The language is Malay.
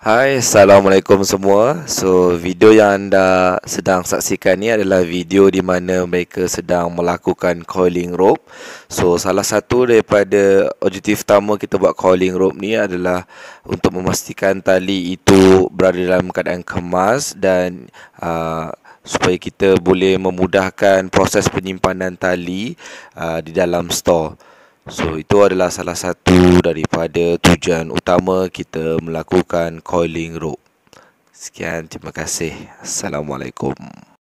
Hai, Assalamualaikum semua So, video yang anda sedang saksikan ni adalah video di mana mereka sedang melakukan coiling rope So, salah satu daripada objektif utama kita buat coiling rope ni adalah Untuk memastikan tali itu berada dalam keadaan kemas dan uh, Supaya kita boleh memudahkan proses penyimpanan tali uh, di dalam store So itu adalah salah satu daripada tujuan utama kita melakukan coiling rope. Sekian, terima kasih. Assalamualaikum.